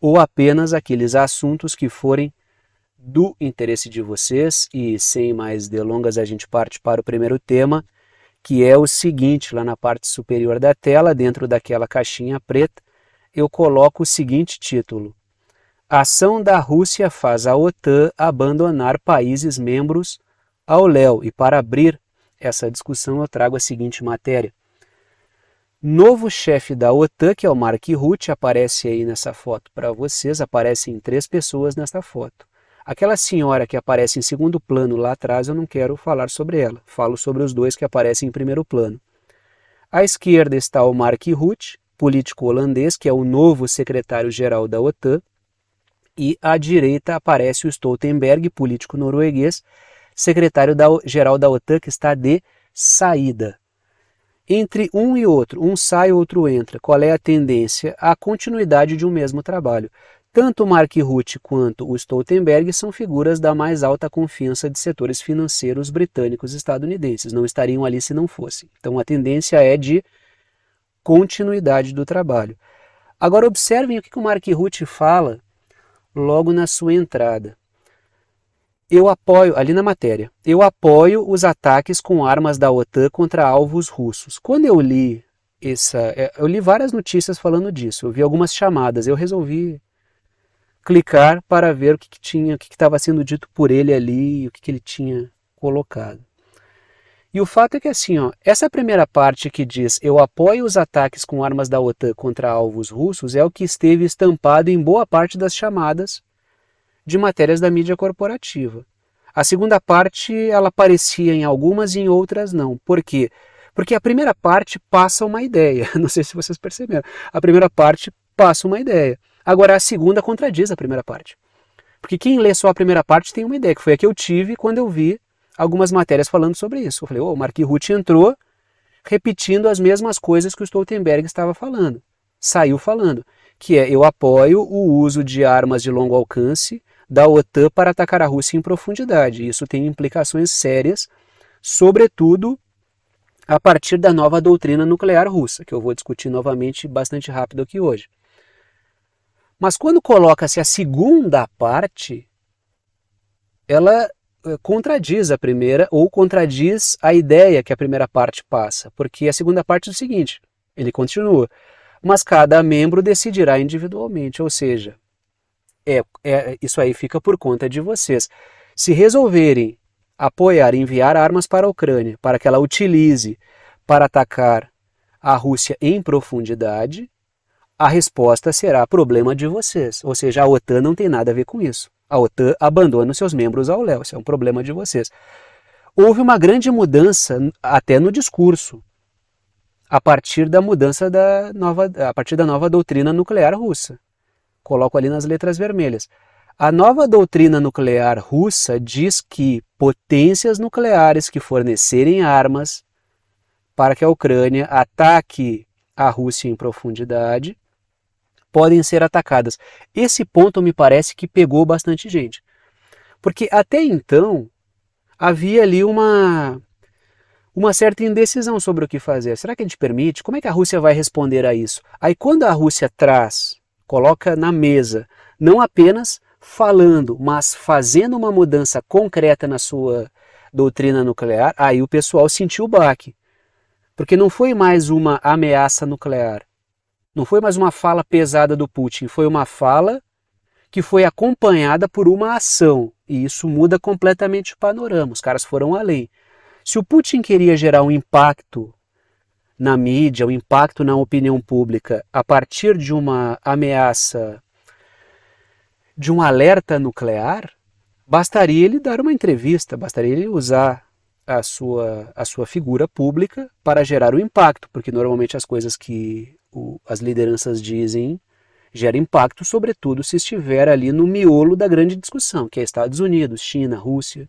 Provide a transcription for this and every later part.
ou apenas aqueles assuntos que forem do interesse de vocês. E sem mais delongas, a gente parte para o primeiro tema, que é o seguinte: lá na parte superior da tela, dentro daquela caixinha preta, eu coloco o seguinte título: Ação da Rússia faz a OTAN abandonar países membros ao Léo. E para abrir essa discussão, eu trago a seguinte matéria. Novo chefe da OTAN, que é o Mark Rutte, aparece aí nessa foto para vocês, aparecem três pessoas nessa foto. Aquela senhora que aparece em segundo plano lá atrás, eu não quero falar sobre ela, falo sobre os dois que aparecem em primeiro plano. À esquerda está o Mark Rutte, político holandês, que é o novo secretário-geral da OTAN, e à direita aparece o Stoltenberg, político norueguês, secretário-geral da OTAN, que está de saída entre um e outro, um sai, outro entra, qual é a tendência? A continuidade de um mesmo trabalho. Tanto Mark Rutte quanto o Stoltenberg são figuras da mais alta confiança de setores financeiros britânicos e estadunidenses. Não estariam ali se não fossem. Então a tendência é de continuidade do trabalho. Agora observem o que o Mark Rutte fala logo na sua entrada. Eu apoio, ali na matéria, eu apoio os ataques com armas da OTAN contra alvos russos. Quando eu li essa. É, eu li várias notícias falando disso, eu vi algumas chamadas, eu resolvi clicar para ver o que, que tinha, o que estava sendo dito por ele ali, o que, que ele tinha colocado. E o fato é que assim, ó, essa primeira parte que diz eu apoio os ataques com armas da OTAN contra alvos russos é o que esteve estampado em boa parte das chamadas de matérias da mídia corporativa. A segunda parte ela aparecia em algumas e em outras não. Por quê? Porque a primeira parte passa uma ideia. Não sei se vocês perceberam. A primeira parte passa uma ideia. Agora a segunda contradiz a primeira parte. Porque quem lê só a primeira parte tem uma ideia, que foi a que eu tive quando eu vi algumas matérias falando sobre isso. Eu falei, oh, o Mark Ruth entrou repetindo as mesmas coisas que o Stoltenberg estava falando. Saiu falando, que é eu apoio o uso de armas de longo alcance da OTAN para atacar a Rússia em profundidade. Isso tem implicações sérias, sobretudo a partir da nova doutrina nuclear russa, que eu vou discutir novamente bastante rápido aqui hoje. Mas quando coloca-se a segunda parte, ela eh, contradiz a primeira ou contradiz a ideia que a primeira parte passa, porque a segunda parte é o seguinte, ele continua: mas cada membro decidirá individualmente, ou seja, é, é, isso aí fica por conta de vocês. Se resolverem apoiar enviar armas para a Ucrânia, para que ela utilize para atacar a Rússia em profundidade, a resposta será problema de vocês. Ou seja, a OTAN não tem nada a ver com isso. A OTAN abandona os seus membros ao léu, isso é um problema de vocês. Houve uma grande mudança até no discurso, a partir da mudança da nova, a partir da nova doutrina nuclear russa coloco ali nas letras vermelhas. A nova doutrina nuclear russa diz que potências nucleares que fornecerem armas para que a Ucrânia ataque a Rússia em profundidade podem ser atacadas. Esse ponto me parece que pegou bastante gente. Porque até então havia ali uma uma certa indecisão sobre o que fazer. Será que a gente permite? Como é que a Rússia vai responder a isso? Aí quando a Rússia traz coloca na mesa, não apenas falando, mas fazendo uma mudança concreta na sua doutrina nuclear, aí o pessoal sentiu o baque. Porque não foi mais uma ameaça nuclear, não foi mais uma fala pesada do Putin, foi uma fala que foi acompanhada por uma ação. E isso muda completamente o panorama, os caras foram além. Se o Putin queria gerar um impacto na mídia, o impacto na opinião pública a partir de uma ameaça, de um alerta nuclear, bastaria ele dar uma entrevista, bastaria ele usar a sua, a sua figura pública para gerar o um impacto, porque normalmente as coisas que o, as lideranças dizem geram impacto, sobretudo se estiver ali no miolo da grande discussão, que é Estados Unidos, China, Rússia.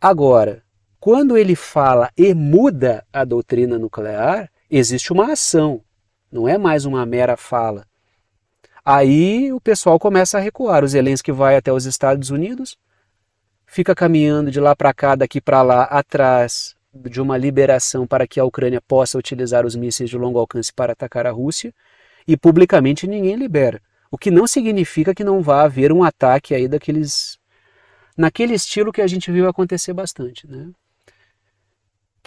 Agora, quando ele fala e muda a doutrina nuclear, existe uma ação, não é mais uma mera fala. Aí o pessoal começa a recuar. O Zelensky vai até os Estados Unidos, fica caminhando de lá para cá, daqui para lá, atrás de uma liberação para que a Ucrânia possa utilizar os mísseis de longo alcance para atacar a Rússia, e publicamente ninguém libera. O que não significa que não vá haver um ataque aí daqueles naquele estilo que a gente viu acontecer bastante, né?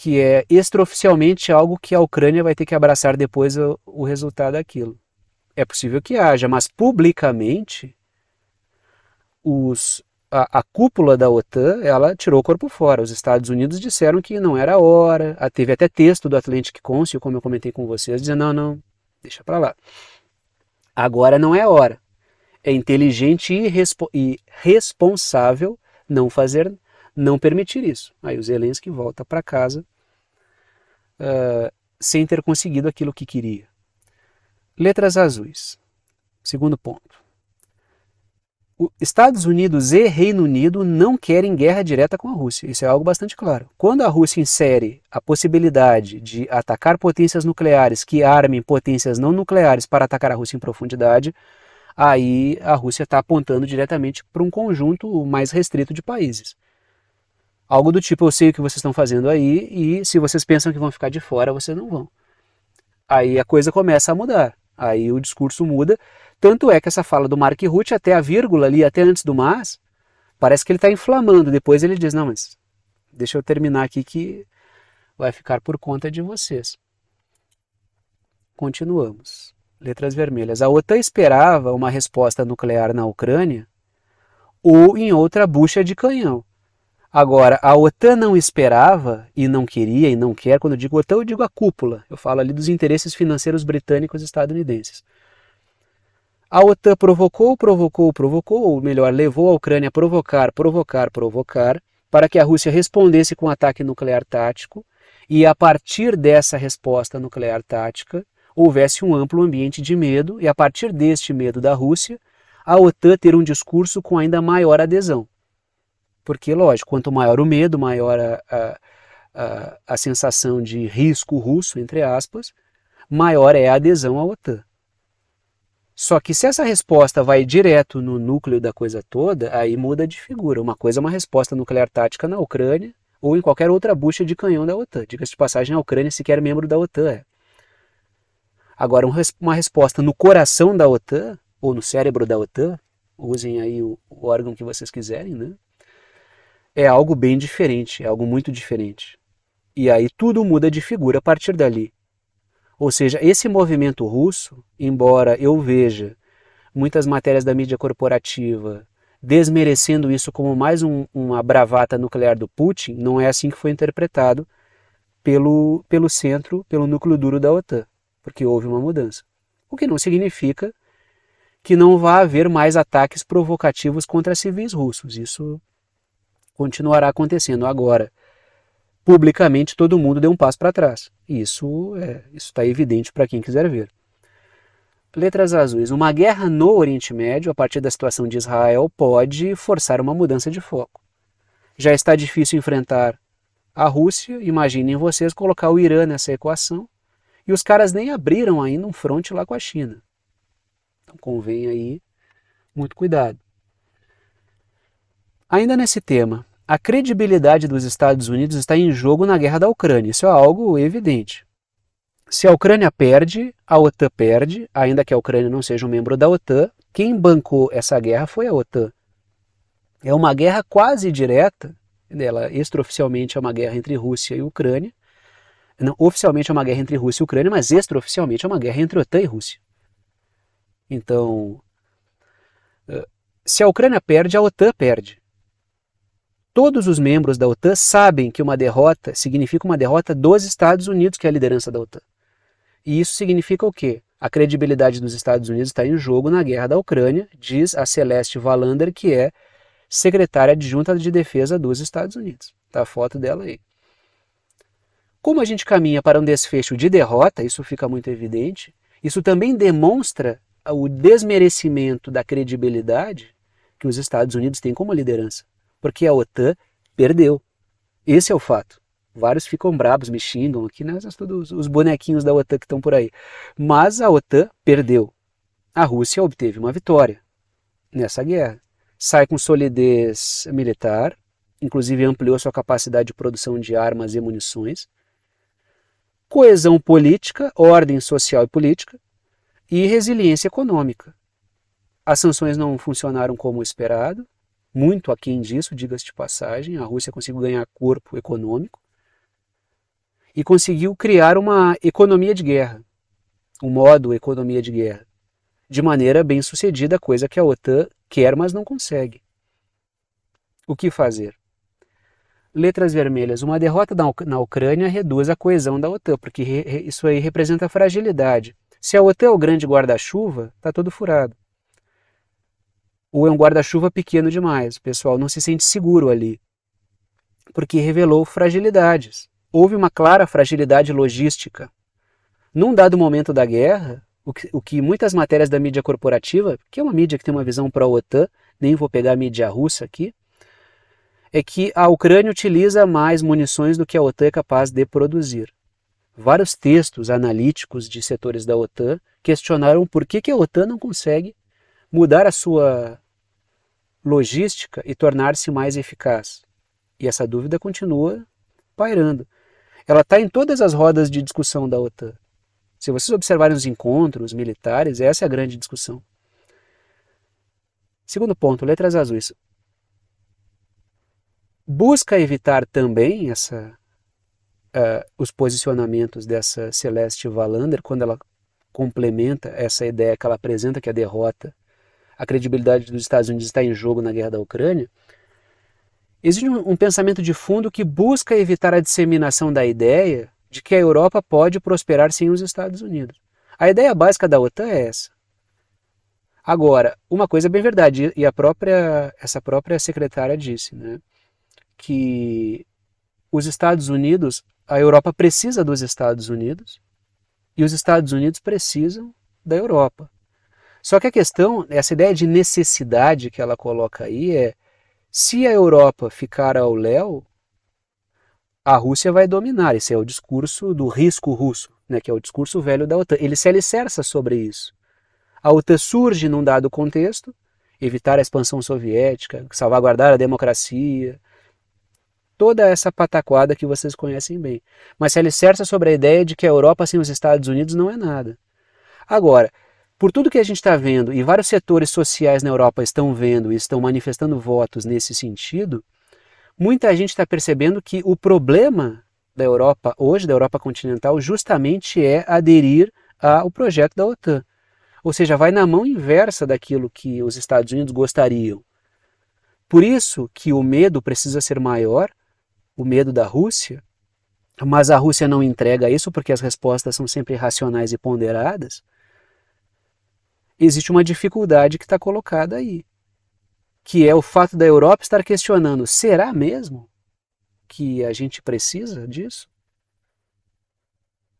que é extraoficialmente algo que a Ucrânia vai ter que abraçar depois o, o resultado daquilo. É possível que haja, mas publicamente os, a, a, cúpula da OTAN ela tirou o corpo fora. Os Estados Unidos disseram que não era a hora. Ah, teve até texto do Atlantic Council, como eu comentei com vocês, dizendo: não, não, deixa para lá. Agora não é a hora. É inteligente e, respo e responsável não fazer não permitir isso. Aí o Zelensky volta para casa uh, sem ter conseguido aquilo que queria. Letras azuis. Segundo ponto. O Estados Unidos e Reino Unido não querem guerra direta com a Rússia. Isso é algo bastante claro. Quando a Rússia insere a possibilidade de atacar potências nucleares que armem potências não nucleares para atacar a Rússia em profundidade, aí a Rússia está apontando diretamente para um conjunto mais restrito de países. Algo do tipo, eu sei o que vocês estão fazendo aí e se vocês pensam que vão ficar de fora, vocês não vão. Aí a coisa começa a mudar. Aí o discurso muda. Tanto é que essa fala do Mark Rutte até a vírgula ali, até antes do mas, parece que ele está inflamando. Depois ele diz, não, mas deixa eu terminar aqui que vai ficar por conta de vocês. Continuamos. Letras vermelhas. A OTAN esperava uma resposta nuclear na Ucrânia ou em outra bucha de canhão. Agora, a OTAN não esperava e não queria e não quer. Quando eu digo OTAN, eu digo a cúpula. Eu falo ali dos interesses financeiros britânicos e estadunidenses. A OTAN provocou, provocou, provocou, ou melhor, levou a Ucrânia a provocar, provocar, provocar, para que a Rússia respondesse com um ataque nuclear tático e a partir dessa resposta nuclear tática houvesse um amplo ambiente de medo e a partir deste medo da Rússia, a OTAN ter um discurso com ainda maior adesão. Porque, lógico, quanto maior o medo, maior a, a, a, a sensação de risco russo, entre aspas, maior é a adesão à OTAN. Só que se essa resposta vai direto no núcleo da coisa toda, aí muda de figura. Uma coisa é uma resposta nuclear tática na Ucrânia ou em qualquer outra bucha de canhão da OTAN. Diga-se de passagem, a Ucrânia sequer é membro da OTAN é. Agora, uma resposta no coração da OTAN, ou no cérebro da OTAN, usem aí o órgão que vocês quiserem, né? é algo bem diferente, é algo muito diferente. E aí tudo muda de figura a partir dali. Ou seja, esse movimento russo, embora eu veja muitas matérias da mídia corporativa desmerecendo isso como mais um, uma bravata nuclear do Putin, não é assim que foi interpretado pelo, pelo centro, pelo núcleo duro da OTAN, porque houve uma mudança. O que não significa que não vá haver mais ataques provocativos contra civis russos. Isso continuará acontecendo. Agora, publicamente, todo mundo deu um passo para trás. Isso é, está evidente para quem quiser ver. Letras azuis. Uma guerra no Oriente Médio, a partir da situação de Israel, pode forçar uma mudança de foco. Já está difícil enfrentar a Rússia, imaginem vocês colocar o Irã nessa equação, e os caras nem abriram ainda um fronte lá com a China. Então convém aí muito cuidado. Ainda nesse tema, a credibilidade dos Estados Unidos está em jogo na guerra da Ucrânia. Isso é algo evidente. Se a Ucrânia perde, a OTAN perde, ainda que a Ucrânia não seja um membro da OTAN, quem bancou essa guerra foi a OTAN. É uma guerra quase direta, né? ela extraoficialmente é uma guerra entre Rússia e Ucrânia. Não, oficialmente é uma guerra entre Rússia e Ucrânia, mas extraoficialmente é uma guerra entre OTAN e Rússia. Então, eh, se a Ucrânia perde, a OTAN perde todos os membros da OTAN sabem que uma derrota significa uma derrota dos Estados Unidos, que é a liderança da OTAN. E isso significa o quê? A credibilidade dos Estados Unidos está em jogo na guerra da Ucrânia, diz a Celeste Valander, que é secretária adjunta de defesa dos Estados Unidos. Está a foto dela aí. Como a gente caminha para um desfecho de derrota, isso fica muito evidente, isso também demonstra o desmerecimento da credibilidade que os Estados Unidos têm como liderança porque a OTAN perdeu. Esse é o fato. Vários ficam brabos, me xingam, aqui, né? todos os bonequinhos da OTAN que estão por aí. Mas a OTAN perdeu. A Rússia obteve uma vitória nessa guerra. Sai com solidez militar, inclusive ampliou sua capacidade de produção de armas e munições. Coesão política, ordem social e política, e resiliência econômica. As sanções não funcionaram como esperado, muito aquém disso, diga-se de passagem. A Rússia conseguiu ganhar corpo econômico e conseguiu criar uma economia de guerra, um modo economia de guerra, de maneira bem sucedida, coisa que a OTAN quer, mas não consegue. O que fazer? Letras vermelhas. Uma derrota na Ucrânia reduz a coesão da OTAN, porque isso aí representa fragilidade. Se a OTAN é o grande guarda-chuva, está todo furado ou é um guarda-chuva pequeno demais. O pessoal não se sente seguro ali, porque revelou fragilidades. Houve uma clara fragilidade logística. Num dado momento da guerra, o que, o que muitas matérias da mídia corporativa, que é uma mídia que tem uma visão pró-OTAN, nem vou pegar a mídia russa aqui, é que a Ucrânia utiliza mais munições do que a OTAN é capaz de produzir. Vários textos analíticos de setores da OTAN questionaram por que, que a OTAN não consegue mudar a sua logística e tornar-se mais eficaz? E essa dúvida continua pairando. Ela está em todas as rodas de discussão da OTAN. Se vocês observarem os encontros militares, essa é a grande discussão. Segundo ponto, letras azuis. Busca evitar também essa, uh, os posicionamentos dessa Celeste Valander quando ela complementa essa ideia que ela apresenta, que é a derrota a credibilidade dos Estados Unidos está em jogo na guerra da Ucrânia, existe um, um pensamento de fundo que busca evitar a disseminação da ideia de que a Europa pode prosperar sem os Estados Unidos. A ideia básica da OTAN é essa. Agora, uma coisa é bem verdade, e a própria, essa própria secretária disse, né, que os Estados Unidos, a Europa precisa dos Estados Unidos, e os Estados Unidos precisam da Europa. Só que a questão, essa ideia de necessidade que ela coloca aí é: se a Europa ficar ao léu, a Rússia vai dominar. Esse é o discurso do risco russo, né, que é o discurso velho da OTAN. Ele se alicerça sobre isso. A OTAN surge num dado contexto, evitar a expansão soviética, salvaguardar a democracia, toda essa pataquada que vocês conhecem bem. Mas se alicerça sobre a ideia de que a Europa sem os Estados Unidos não é nada. Agora, por tudo que a gente está vendo, e vários setores sociais na Europa estão vendo e estão manifestando votos nesse sentido, muita gente está percebendo que o problema da Europa hoje, da Europa continental, justamente é aderir ao projeto da OTAN. Ou seja, vai na mão inversa daquilo que os Estados Unidos gostariam. Por isso que o medo precisa ser maior, o medo da Rússia, mas a Rússia não entrega isso porque as respostas são sempre racionais e ponderadas existe uma dificuldade que está colocada aí, que é o fato da Europa estar questionando: será mesmo que a gente precisa disso?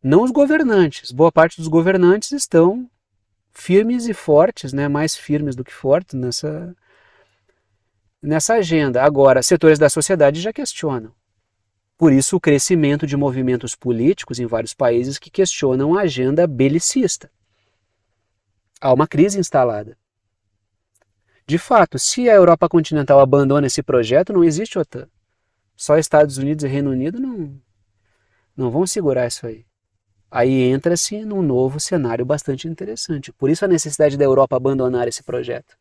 Não os governantes. Boa parte dos governantes estão firmes e fortes, né? mais firmes do que fortes nessa, nessa agenda. Agora, setores da sociedade já questionam. Por isso, o crescimento de movimentos políticos em vários países que questionam a agenda belicista há uma crise instalada. De fato, se a Europa continental abandona esse projeto, não existe OTAN. Só Estados Unidos e Reino Unido não, não vão segurar isso aí. Aí entra-se num novo cenário bastante interessante. Por isso a necessidade da Europa abandonar esse projeto.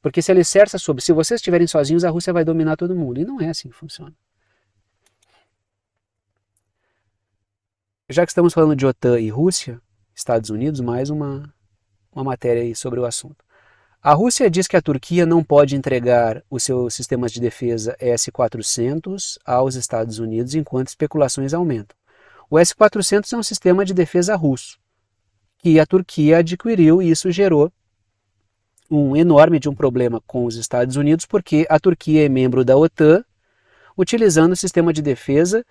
Porque se ele cerça sobre, se vocês estiverem sozinhos, a Rússia vai dominar todo mundo. E não é assim que funciona. Já que estamos falando de OTAN e Rússia, Estados Unidos, mais uma uma matéria aí sobre o assunto. A Rússia diz que a Turquia não pode entregar os seus sistemas de defesa S-400 aos Estados Unidos enquanto especulações aumentam. O S-400 é um sistema de defesa russo que a Turquia adquiriu e isso gerou um enorme de um problema com os Estados Unidos porque a Turquia é membro da OTAN, utilizando o sistema de defesa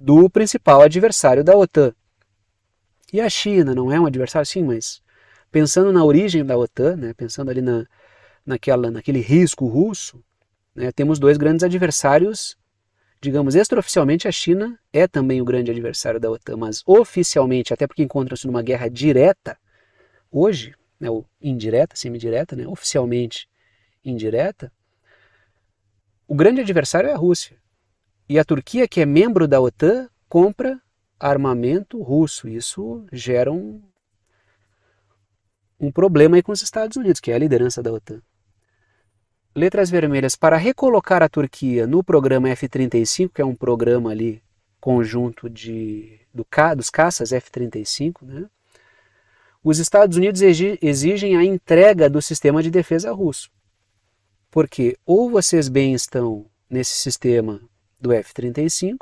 do principal adversário da OTAN. E a China não é um adversário, sim, mas pensando na origem da OTAN, né, pensando ali na, naquela, naquele risco russo, né, temos dois grandes adversários. Digamos, extraoficialmente, a China é também o grande adversário da OTAN, mas oficialmente, até porque encontra-se numa guerra direta, hoje, né, ou indireta, semidireta, né, oficialmente indireta, o grande adversário é a Rússia. E a Turquia, que é membro da OTAN, compra armamento russo. Isso gera um, um problema aí com os Estados Unidos, que é a liderança da OTAN. Letras vermelhas para recolocar a Turquia no programa F-35, que é um programa ali conjunto de, do, dos caças F-35, né? os Estados Unidos exigem a entrega do sistema de defesa russo. Porque ou vocês bem estão nesse sistema do F-35,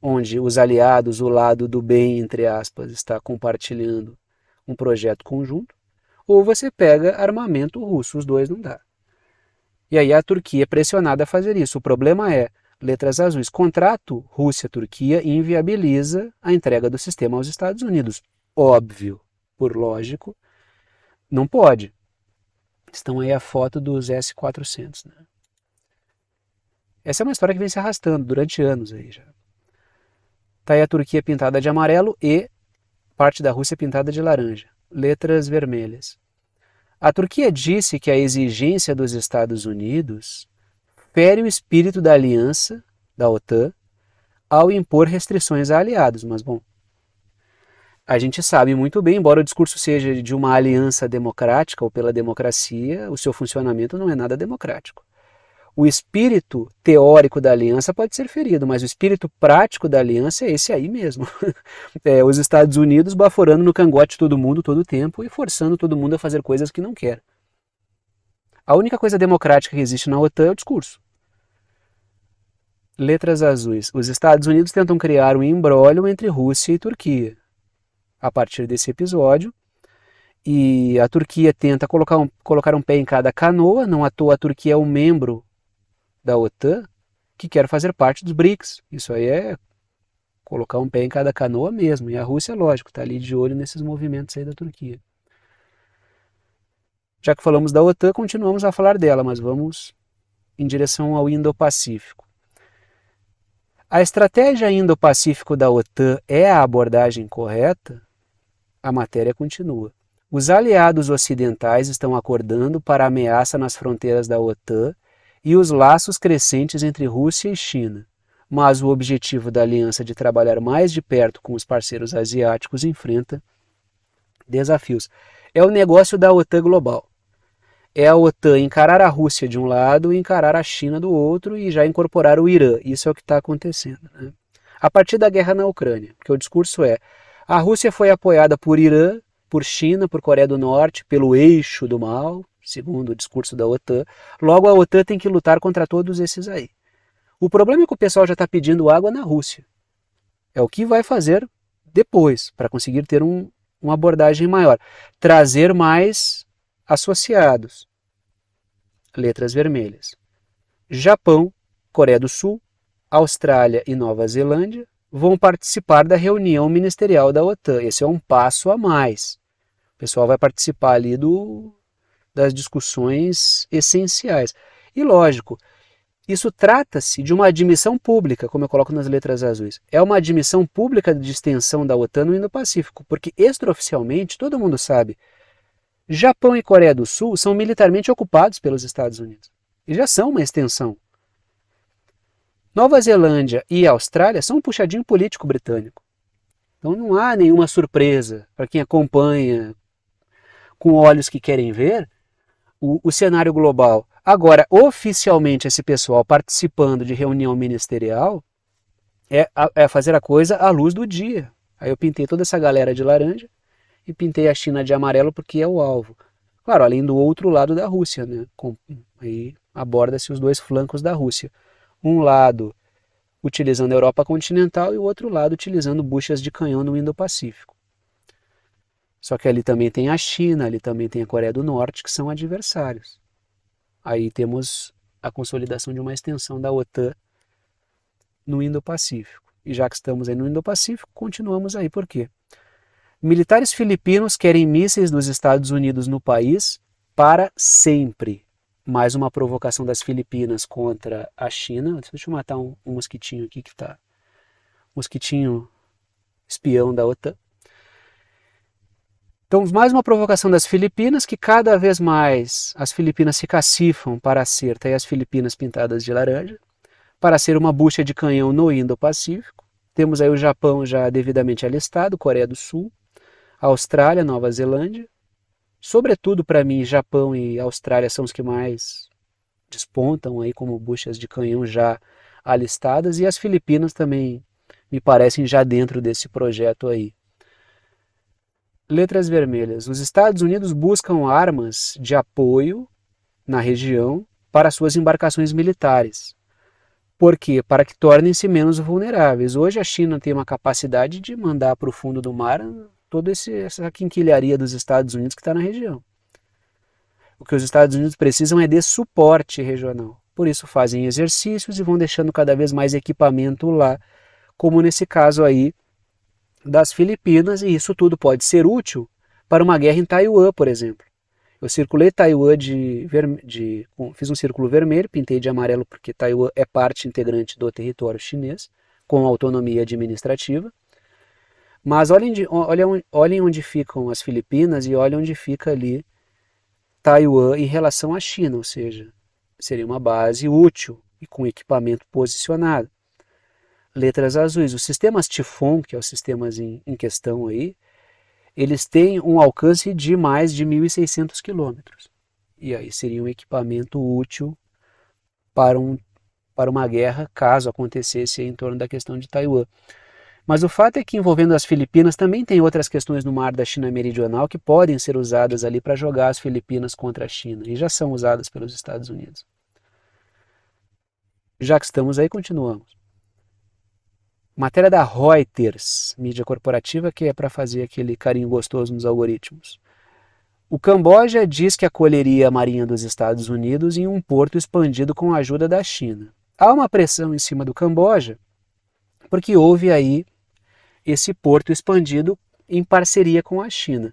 onde os aliados, o lado do bem, entre aspas, está compartilhando um projeto conjunto, ou você pega armamento russo, os dois não dá. E aí a Turquia é pressionada a fazer isso. O problema é, letras azuis, contrato Rússia-Turquia inviabiliza a entrega do sistema aos Estados Unidos. Óbvio, por lógico, não pode. Estão aí a foto dos S-400. Né? Essa é uma história que vem se arrastando durante anos aí já. Tá aí a Turquia pintada de amarelo e parte da Rússia pintada de laranja, letras vermelhas. A Turquia disse que a exigência dos Estados Unidos fere o espírito da aliança, da OTAN, ao impor restrições a aliados, mas bom. A gente sabe muito bem, embora o discurso seja de uma aliança democrática ou pela democracia, o seu funcionamento não é nada democrático. O espírito teórico da aliança pode ser ferido, mas o espírito prático da aliança é esse aí mesmo. É, os Estados Unidos baforando no cangote todo mundo todo o tempo e forçando todo mundo a fazer coisas que não quer. A única coisa democrática que existe na OTAN é o discurso. Letras azuis. Os Estados Unidos tentam criar um embrólio entre Rússia e Turquia. A partir desse episódio, e a Turquia tenta colocar um, colocar um pé em cada canoa, não à toa a Turquia é um membro da OTAN que quer fazer parte dos BRICS. Isso aí é colocar um pé em cada canoa mesmo. E a Rússia, lógico, está ali de olho nesses movimentos aí da Turquia. Já que falamos da OTAN, continuamos a falar dela, mas vamos em direção ao Indo-Pacífico. A estratégia Indo-Pacífico da OTAN é a abordagem correta? A matéria continua. Os aliados ocidentais estão acordando para a ameaça nas fronteiras da OTAN e os laços crescentes entre Rússia e China, mas o objetivo da aliança de trabalhar mais de perto com os parceiros asiáticos enfrenta desafios. É o negócio da OTAN global. É a OTAN encarar a Rússia de um lado e encarar a China do outro e já incorporar o Irã. Isso é o que está acontecendo. Né? A partir da guerra na Ucrânia, porque o discurso é a Rússia foi apoiada por Irã, por China, por Coreia do Norte, pelo eixo do mal, segundo o discurso da OTAN. Logo, a OTAN tem que lutar contra todos esses aí. O problema é que o pessoal já está pedindo água na Rússia. É o que vai fazer depois, para conseguir ter um, uma abordagem maior. Trazer mais associados. Letras vermelhas. Japão, Coreia do Sul, Austrália e Nova Zelândia vão participar da reunião ministerial da OTAN. Esse é um passo a mais. O pessoal vai participar ali do, das discussões essenciais. E lógico, isso trata-se de uma admissão pública, como eu coloco nas letras azuis. É uma admissão pública de extensão da OTAN no Indo-Pacífico, porque extraoficialmente todo mundo sabe. Japão e Coreia do Sul são militarmente ocupados pelos Estados Unidos. E já são uma extensão. Nova Zelândia e Austrália são um puxadinho político britânico. Então não há nenhuma surpresa para quem acompanha com olhos que querem ver o, o cenário global. Agora, oficialmente, esse pessoal participando de reunião ministerial é, é fazer a coisa à luz do dia. Aí eu pintei toda essa galera de laranja e pintei a China de amarelo porque é o alvo. Claro, além do outro lado da Rússia, né? Com, aí aborda-se os dois flancos da Rússia. Um lado utilizando a Europa continental e o outro lado utilizando buchas de canhão no Indo-Pacífico. Só que ali também tem a China, ali também tem a Coreia do Norte, que são adversários. Aí temos a consolidação de uma extensão da OTAN no Indo-Pacífico. E já que estamos aí no Indo-Pacífico, continuamos aí. Por quê? Militares filipinos querem mísseis dos Estados Unidos no país para sempre. Mais uma provocação das Filipinas contra a China. Deixa eu matar um, um mosquitinho aqui que está Mosquitinho espião da OTAN. Então, mais uma provocação das Filipinas, que cada vez mais as Filipinas se cacifam para ser, tem as Filipinas pintadas de laranja, para ser uma bucha de canhão no Indo-Pacífico. Temos aí o Japão já devidamente alistado, Coreia do Sul, Austrália, Nova Zelândia. Sobretudo para mim, Japão e Austrália são os que mais despontam aí como buchas de canhão já alistadas e as Filipinas também me parecem já dentro desse projeto aí letras vermelhas. Os Estados Unidos buscam armas de apoio na região para suas embarcações militares. Por quê? Para que tornem-se menos vulneráveis. Hoje a China tem uma capacidade de mandar para o fundo do mar toda essa quinquilharia dos Estados Unidos que está na região. O que os Estados Unidos precisam é de suporte regional. Por isso fazem exercícios e vão deixando cada vez mais equipamento lá, como nesse caso aí das Filipinas, e isso tudo pode ser útil para uma guerra em Taiwan, por exemplo. Eu circulei Taiwan de, vermelho, de fiz um círculo vermelho, pintei de amarelo porque Taiwan é parte integrante do território chinês, com autonomia administrativa. Mas olhem, de, olhem, olhem onde ficam as Filipinas e olhem onde fica ali Taiwan em relação à China, ou seja, seria uma base útil e com equipamento posicionado letras azuis. Os sistemas Tifon, que é os sistemas em, em questão aí, eles têm um alcance de mais de 1.600 quilômetros. E aí seria um equipamento útil para, um, para uma guerra, caso acontecesse em torno da questão de Taiwan. Mas o fato é que envolvendo as Filipinas também tem outras questões no mar da China Meridional que podem ser usadas ali para jogar as Filipinas contra a China e já são usadas pelos Estados Unidos. Já que estamos aí, continuamos. Matéria da Reuters, mídia corporativa que é para fazer aquele carinho gostoso nos algoritmos. O Camboja diz que acolheria a Marinha dos Estados Unidos em um porto expandido com a ajuda da China. Há uma pressão em cima do Camboja, porque houve aí esse porto expandido em parceria com a China.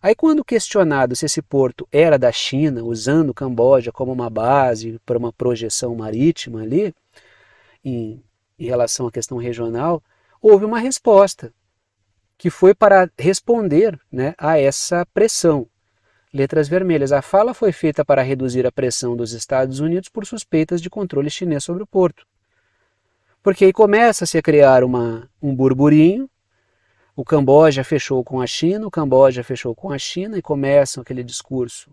Aí, quando questionado se esse porto era da China, usando o Camboja como uma base para uma projeção marítima ali, em em relação à questão regional, houve uma resposta que foi para responder né, a essa pressão. Letras vermelhas. A fala foi feita para reduzir a pressão dos Estados Unidos por suspeitas de controle chinês sobre o porto. Porque aí começa-se a criar uma, um burburinho. O Camboja fechou com a China, o Camboja fechou com a China e começam aquele discurso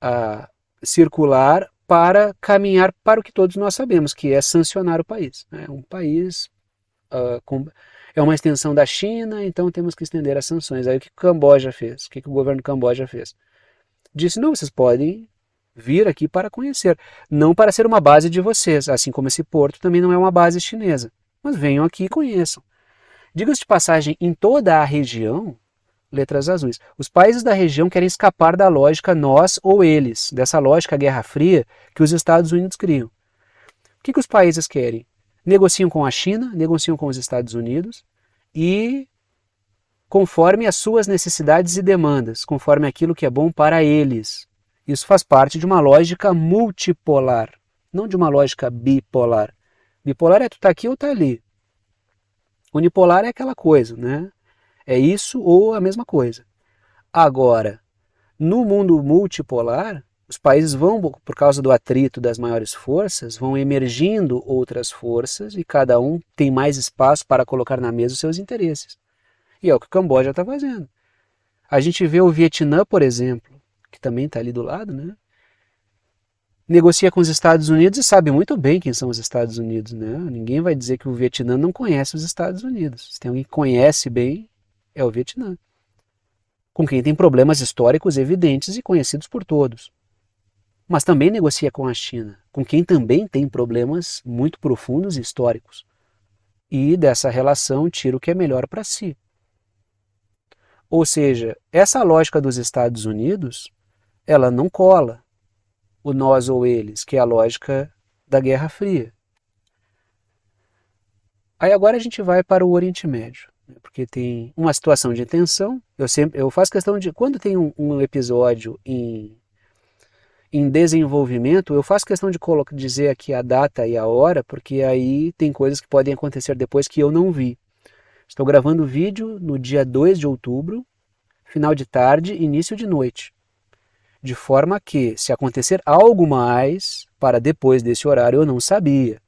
a circular para caminhar para o que todos nós sabemos, que é sancionar o país. Né? Um país uh, com, é uma extensão da China, então temos que estender as sanções. Aí o que o Camboja fez? O que, que o governo do Camboja fez? Disse, não, vocês podem vir aqui para conhecer, não para ser uma base de vocês, assim como esse porto também não é uma base chinesa. Mas venham aqui e conheçam. Diga-se de passagem, em toda a região, letras azuis. Os países da região querem escapar da lógica nós ou eles, dessa lógica Guerra Fria que os Estados Unidos criam. O que, que os países querem? Negociam com a China, negociam com os Estados Unidos e conforme as suas necessidades e demandas, conforme aquilo que é bom para eles. Isso faz parte de uma lógica multipolar, não de uma lógica bipolar. Bipolar é tu tá aqui ou tá ali. Unipolar é aquela coisa, né? É isso ou a mesma coisa. Agora, no mundo multipolar, os países vão, por causa do atrito das maiores forças, vão emergindo outras forças e cada um tem mais espaço para colocar na mesa os seus interesses. E é o que o Camboja está fazendo. A gente vê o Vietnã, por exemplo, que também está ali do lado, né? Negocia com os Estados Unidos e sabe muito bem quem são os Estados Unidos, né? Ninguém vai dizer que o Vietnã não conhece os Estados Unidos. Se tem alguém que conhece bem, é o Vietnã, com quem tem problemas históricos evidentes e conhecidos por todos. Mas também negocia com a China, com quem também tem problemas muito profundos e históricos. E dessa relação tira o que é melhor para si. Ou seja, essa lógica dos Estados Unidos, ela não cola o nós ou eles, que é a lógica da Guerra Fria. Aí agora a gente vai para o Oriente Médio porque tem uma situação de tensão. Eu sempre eu faço questão de quando tem um, um episódio em em desenvolvimento, eu faço questão de colocar, dizer aqui a data e a hora, porque aí tem coisas que podem acontecer depois que eu não vi. Estou gravando o vídeo no dia 2 de outubro, final de tarde, início de noite. De forma que, se acontecer algo mais para depois desse horário, eu não sabia.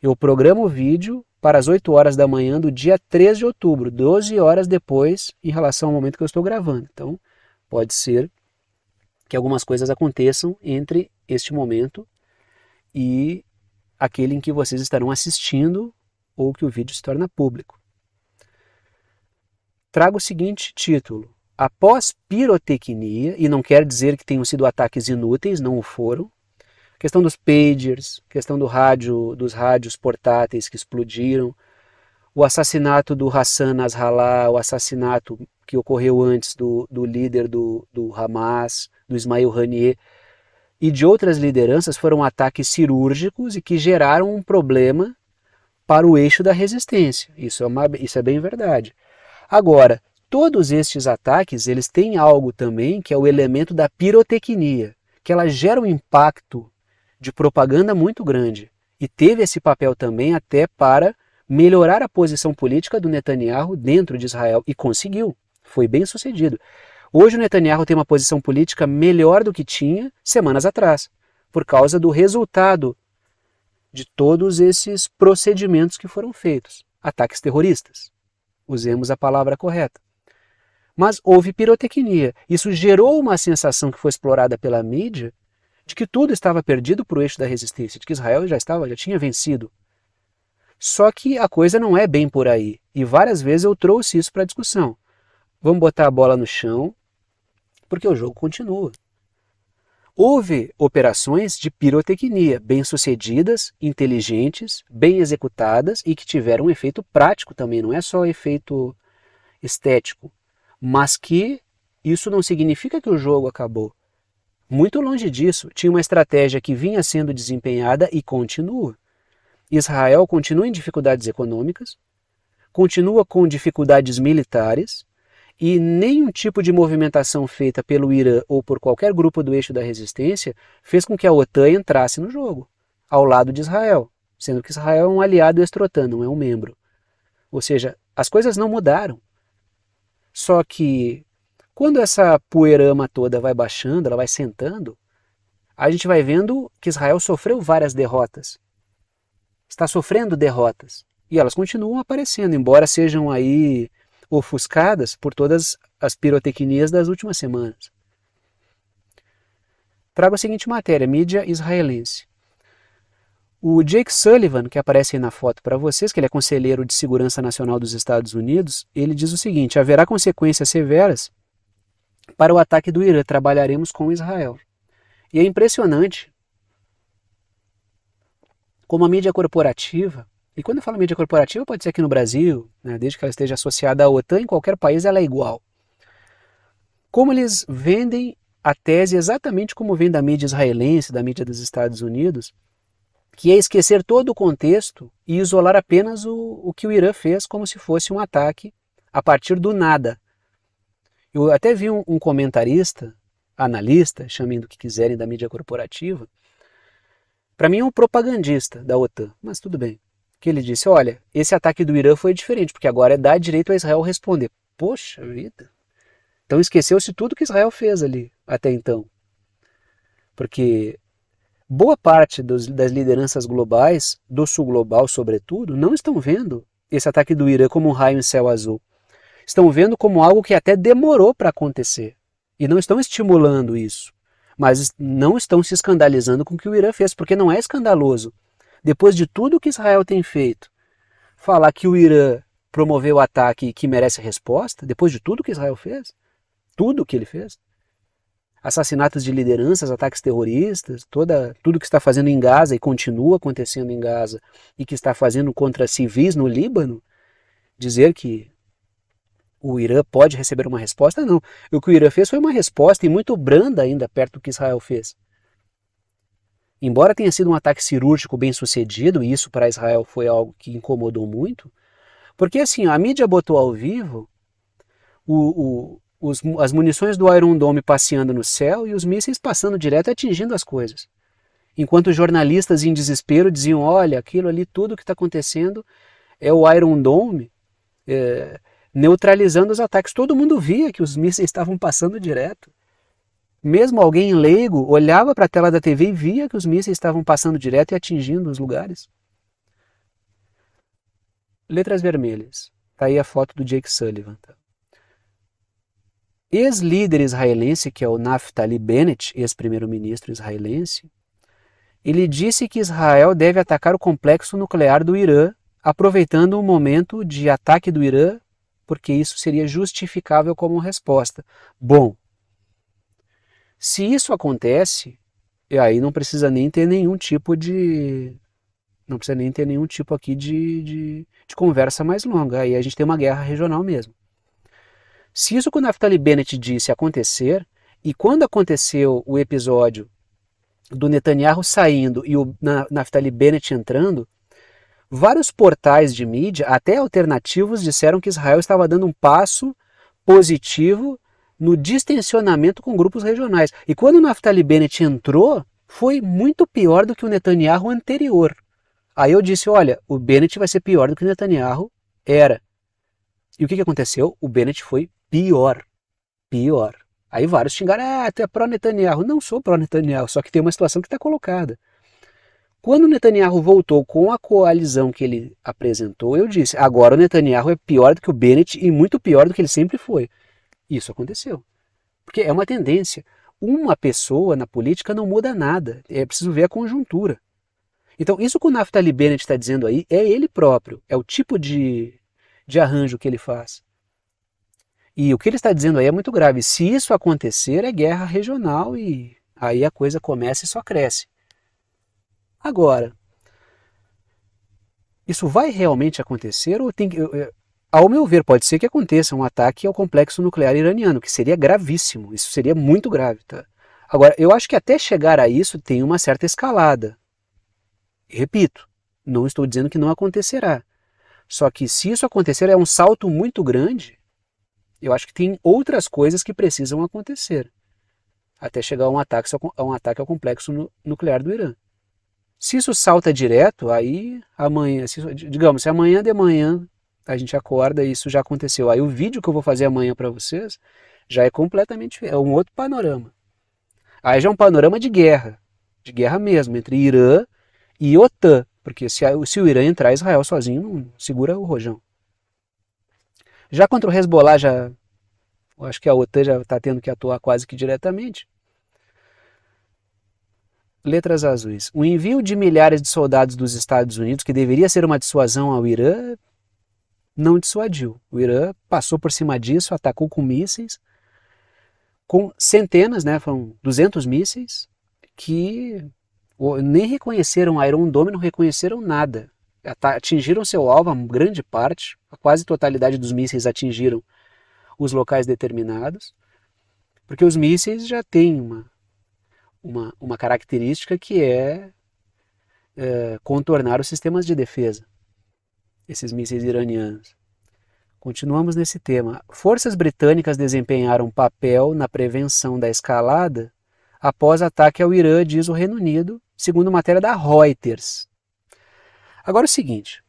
Eu programo o vídeo para as 8 horas da manhã do dia 3 de outubro, 12 horas depois em relação ao momento que eu estou gravando. Então, pode ser que algumas coisas aconteçam entre este momento e aquele em que vocês estarão assistindo ou que o vídeo se torna público. Trago o seguinte título: Após pirotecnia, e não quer dizer que tenham sido ataques inúteis, não o foram, Questão dos pagers, questão do rádio, dos rádios portáteis que explodiram, o assassinato do Hassan Nasrallah, o assassinato que ocorreu antes do, do líder do, do Hamas, do Ismail Haniyeh, e de outras lideranças foram ataques cirúrgicos e que geraram um problema para o eixo da resistência. Isso é, uma, isso é bem verdade. Agora, todos estes ataques, eles têm algo também que é o elemento da pirotecnia, que ela gera um impacto de propaganda muito grande e teve esse papel também até para melhorar a posição política do Netanyahu dentro de Israel e conseguiu, foi bem sucedido. Hoje o Netanyahu tem uma posição política melhor do que tinha semanas atrás, por causa do resultado de todos esses procedimentos que foram feitos, ataques terroristas. Usemos a palavra correta. Mas houve pirotecnia. Isso gerou uma sensação que foi explorada pela mídia de que tudo estava perdido para o eixo da resistência, de que Israel já estava, já tinha vencido. Só que a coisa não é bem por aí, e várias vezes eu trouxe isso para a discussão. Vamos botar a bola no chão, porque o jogo continua. Houve operações de pirotecnia bem-sucedidas, inteligentes, bem executadas e que tiveram um efeito prático também, não é só efeito estético, mas que isso não significa que o jogo acabou. Muito longe disso, tinha uma estratégia que vinha sendo desempenhada e continua. Israel continua em dificuldades econômicas, continua com dificuldades militares e nenhum tipo de movimentação feita pelo Irã ou por qualquer grupo do eixo da resistência fez com que a OTAN entrasse no jogo, ao lado de Israel, sendo que Israel é um aliado extrotan, não é um membro. Ou seja, as coisas não mudaram. Só que quando essa poeirama toda vai baixando, ela vai sentando, a gente vai vendo que Israel sofreu várias derrotas. Está sofrendo derrotas. E elas continuam aparecendo, embora sejam aí ofuscadas por todas as pirotecnias das últimas semanas. Trago a seguinte matéria: mídia israelense. O Jake Sullivan, que aparece aí na foto para vocês, que ele é conselheiro de segurança nacional dos Estados Unidos, ele diz o seguinte: haverá consequências severas para o ataque do Irã, trabalharemos com Israel. E é impressionante como a mídia corporativa, e quando eu falo mídia corporativa, pode ser aqui no Brasil, né, desde que ela esteja associada à OTAN, em qualquer país ela é igual. Como eles vendem a tese exatamente como vem da mídia israelense, da mídia dos Estados Unidos, que é esquecer todo o contexto e isolar apenas o, o que o Irã fez como se fosse um ataque a partir do nada, eu até vi um, um comentarista, analista, chamem do que quiserem da mídia corporativa, para mim é um propagandista da OTAN, mas tudo bem. Que ele disse: olha, esse ataque do Irã foi diferente, porque agora é dar direito a Israel responder. Poxa vida! Então esqueceu-se tudo que Israel fez ali até então. Porque boa parte dos, das lideranças globais, do sul global sobretudo, não estão vendo esse ataque do Irã como um raio em céu azul estão vendo como algo que até demorou para acontecer e não estão estimulando isso, mas não estão se escandalizando com o que o Irã fez, porque não é escandaloso. Depois de tudo que Israel tem feito, falar que o Irã promoveu o ataque e que merece resposta, depois de tudo que Israel fez, tudo que ele fez, assassinatos de lideranças, ataques terroristas, toda, tudo que está fazendo em Gaza e continua acontecendo em Gaza e que está fazendo contra civis no Líbano, dizer que o Irã pode receber uma resposta? Não. O que o Irã fez foi uma resposta e muito branda ainda perto do que Israel fez. Embora tenha sido um ataque cirúrgico bem sucedido, e isso para Israel foi algo que incomodou muito, porque assim, a mídia botou ao vivo o, o, os, as munições do Iron Dome passeando no céu e os mísseis passando direto e atingindo as coisas. Enquanto jornalistas em desespero diziam: olha, aquilo ali, tudo que está acontecendo é o Iron Dome. É, neutralizando os ataques. Todo mundo via que os mísseis estavam passando direto. Mesmo alguém leigo olhava para a tela da TV e via que os mísseis estavam passando direto e atingindo os lugares. Letras vermelhas. Está aí a foto do Jake Sullivan. Tá? Ex-líder israelense, que é o Naftali Bennett, ex-primeiro-ministro israelense, ele disse que Israel deve atacar o complexo nuclear do Irã, aproveitando o momento de ataque do Irã porque isso seria justificável como resposta. Bom, se isso acontece, e aí não precisa nem ter nenhum tipo de. Não precisa nem ter nenhum tipo aqui de, de, de conversa mais longa. Aí a gente tem uma guerra regional mesmo. Se isso que o Naftali Bennett disse acontecer, e quando aconteceu o episódio do Netanyahu saindo e o Naftali Bennett entrando, Vários portais de mídia, até alternativos, disseram que Israel estava dando um passo positivo no distensionamento com grupos regionais. E quando o Naftali Bennett entrou, foi muito pior do que o Netanyahu anterior. Aí eu disse, olha, o Bennett vai ser pior do que o Netanyahu era. E o que, que aconteceu? O Bennett foi pior. Pior. Aí vários xingaram, ah, tu é pró-Netanyahu. Não sou pró-Netanyahu, só que tem uma situação que está colocada. Quando Netanyahu voltou com a coalizão que ele apresentou, eu disse: agora o Netanyahu é pior do que o Bennett e muito pior do que ele sempre foi. Isso aconteceu. Porque é uma tendência. Uma pessoa na política não muda nada. É preciso ver a conjuntura. Então, isso que o Naftali Bennett está dizendo aí é ele próprio. É o tipo de, de arranjo que ele faz. E o que ele está dizendo aí é muito grave. Se isso acontecer, é guerra regional e aí a coisa começa e só cresce. Agora, isso vai realmente acontecer ou tem que. Ao meu ver, pode ser que aconteça um ataque ao complexo nuclear iraniano, que seria gravíssimo, isso seria muito grave. Tá? Agora, eu acho que até chegar a isso tem uma certa escalada. E repito, não estou dizendo que não acontecerá. Só que se isso acontecer é um salto muito grande, eu acho que tem outras coisas que precisam acontecer até chegar a um ataque, a um ataque ao complexo nuclear do Irã. Se isso salta direto, aí amanhã, se, digamos, se amanhã de manhã a gente acorda e isso já aconteceu, aí o vídeo que eu vou fazer amanhã para vocês já é completamente é um outro panorama. Aí já é um panorama de guerra, de guerra mesmo, entre Irã e OTAN, porque se, se o Irã entrar, Israel sozinho não segura o rojão. Já contra o Hezbollah, já, acho que a OTAN já está tendo que atuar quase que diretamente. Letras azuis. O envio de milhares de soldados dos Estados Unidos, que deveria ser uma dissuasão ao Irã, não dissuadiu. O Irã passou por cima disso, atacou com mísseis, com centenas, né, foram 200 mísseis, que nem reconheceram a Iron Dome, não reconheceram nada. Atingiram seu alvo, a grande parte, a quase totalidade dos mísseis atingiram os locais determinados, porque os mísseis já têm uma uma, uma característica que é, é contornar os sistemas de defesa, esses mísseis iranianos. Continuamos nesse tema. Forças britânicas desempenharam papel na prevenção da escalada após ataque ao Irã, diz o Reino Unido, segundo matéria da Reuters. Agora é o seguinte: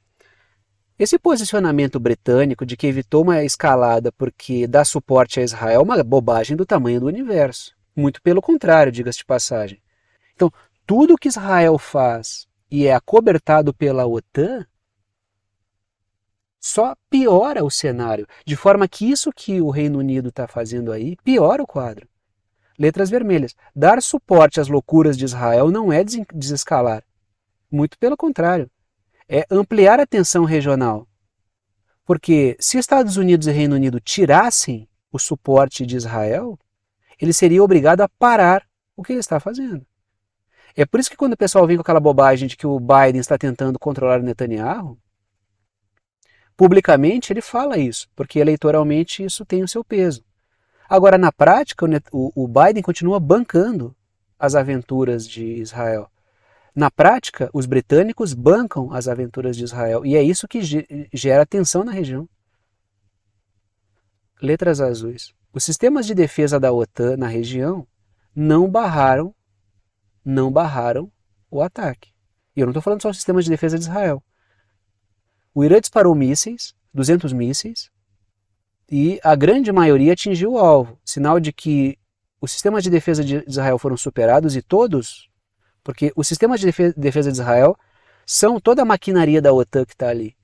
esse posicionamento britânico de que evitou uma escalada porque dá suporte a Israel é uma bobagem do tamanho do universo. Muito pelo contrário, diga-se de passagem. Então, tudo que Israel faz e é acobertado pela OTAN só piora o cenário, de forma que isso que o Reino Unido está fazendo aí piora o quadro. Letras vermelhas. Dar suporte às loucuras de Israel não é desescalar. Muito pelo contrário. É ampliar a tensão regional. Porque se Estados Unidos e Reino Unido tirassem o suporte de Israel, ele seria obrigado a parar o que ele está fazendo. É por isso que quando o pessoal vem com aquela bobagem de que o Biden está tentando controlar o Netanyahu, publicamente ele fala isso, porque eleitoralmente isso tem o seu peso. Agora, na prática, o Biden continua bancando as aventuras de Israel. Na prática, os britânicos bancam as aventuras de Israel e é isso que gera tensão na região. Letras azuis. Os sistemas de defesa da OTAN na região não barraram, não barraram o ataque. E eu não estou falando só dos sistemas de defesa de Israel. O Irã disparou mísseis, 200 mísseis, e a grande maioria atingiu o alvo, sinal de que os sistemas de defesa de Israel foram superados e todos, porque os sistemas de defesa de Israel são toda a maquinaria da OTAN que está ali.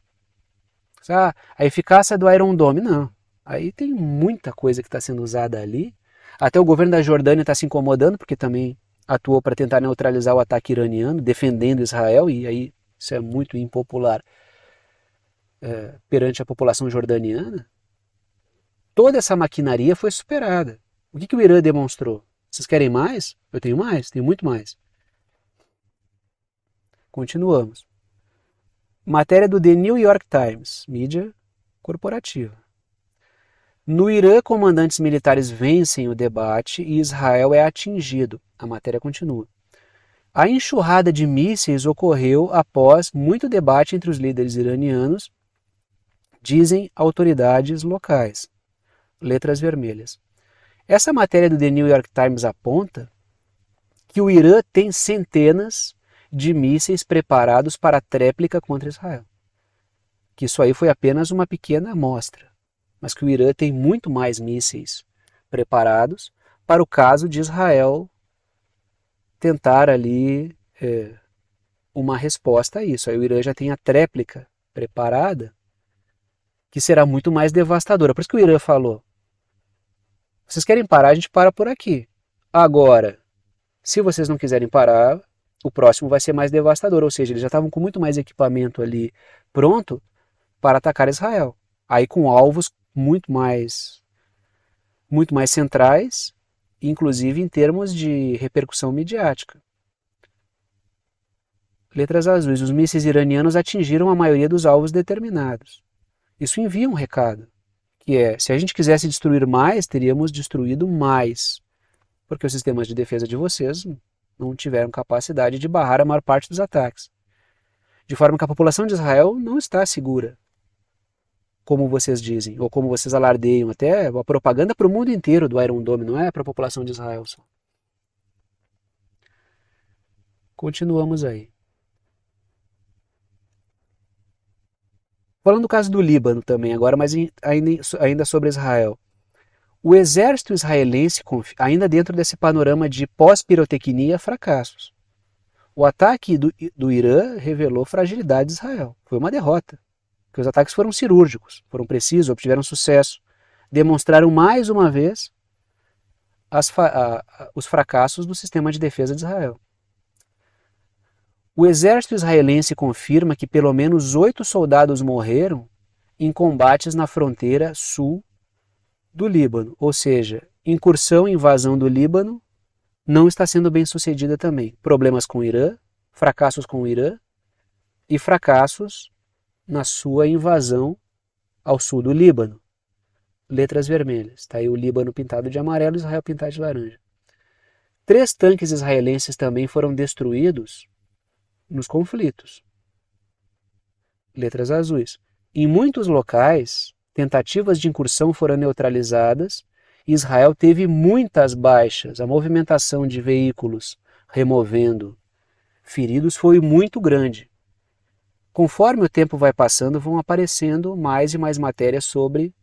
a eficácia do Iron Dome, não. Aí tem muita coisa que está sendo usada ali. Até o governo da Jordânia está se incomodando, porque também atuou para tentar neutralizar o ataque iraniano, defendendo Israel, e aí isso é muito impopular é, perante a população jordaniana. Toda essa maquinaria foi superada. O que, que o Irã demonstrou? Vocês querem mais? Eu tenho mais, tenho muito mais. Continuamos. Matéria do The New York Times, mídia corporativa. No Irã, comandantes militares vencem o debate e Israel é atingido. A matéria continua. A enxurrada de mísseis ocorreu após muito debate entre os líderes iranianos, dizem autoridades locais. Letras vermelhas. Essa matéria do The New York Times aponta que o Irã tem centenas de mísseis preparados para a tréplica contra Israel. Que isso aí foi apenas uma pequena amostra mas que o Irã tem muito mais mísseis preparados para o caso de Israel tentar ali é, uma resposta a isso. Aí o Irã já tem a tréplica preparada, que será muito mais devastadora. Por isso que o Irã falou: vocês querem parar, a gente para por aqui. Agora, se vocês não quiserem parar, o próximo vai ser mais devastador. Ou seja, eles já estavam com muito mais equipamento ali pronto para atacar Israel. Aí com alvos muito mais muito mais centrais, inclusive em termos de repercussão midiática. Letras azuis. Os mísseis iranianos atingiram a maioria dos alvos determinados. Isso envia um recado, que é, se a gente quisesse destruir mais, teríamos destruído mais, porque os sistemas de defesa de vocês não tiveram capacidade de barrar a maior parte dos ataques. De forma que a população de Israel não está segura como vocês dizem, ou como vocês alardeiam, até a propaganda para o mundo inteiro do Iron Dome, não é para a população de Israel só. Continuamos aí. Falando do caso do Líbano também agora, mas ainda sobre Israel. O exército israelense, ainda dentro desse panorama de pós-pirotecnia, fracassos. O ataque do, do Irã revelou fragilidade de Israel. Foi uma derrota que os ataques foram cirúrgicos, foram precisos, obtiveram sucesso, demonstraram mais uma vez a, a, os fracassos do sistema de defesa de Israel. O exército israelense confirma que pelo menos oito soldados morreram em combates na fronteira sul do Líbano, ou seja, incursão e invasão do Líbano não está sendo bem sucedida também. Problemas com o Irã, fracassos com o Irã e fracassos na sua invasão ao sul do Líbano. Letras vermelhas. Está aí o Líbano pintado de amarelo e Israel pintado de laranja. Três tanques israelenses também foram destruídos nos conflitos. Letras azuis. Em muitos locais, tentativas de incursão foram neutralizadas. Israel teve muitas baixas. A movimentação de veículos removendo feridos foi muito grande. Conforme o tempo vai passando, vão aparecendo mais e mais matérias sobre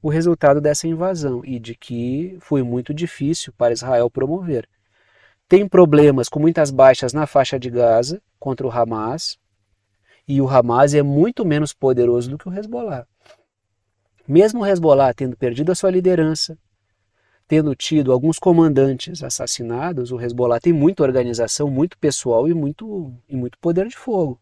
o resultado dessa invasão e de que foi muito difícil para Israel promover. Tem problemas com muitas baixas na faixa de Gaza contra o Hamas, e o Hamas é muito menos poderoso do que o Hezbollah. Mesmo o Hezbollah tendo perdido a sua liderança, tendo tido alguns comandantes assassinados, o Hezbollah tem muita organização, muito pessoal e muito, e muito poder de fogo.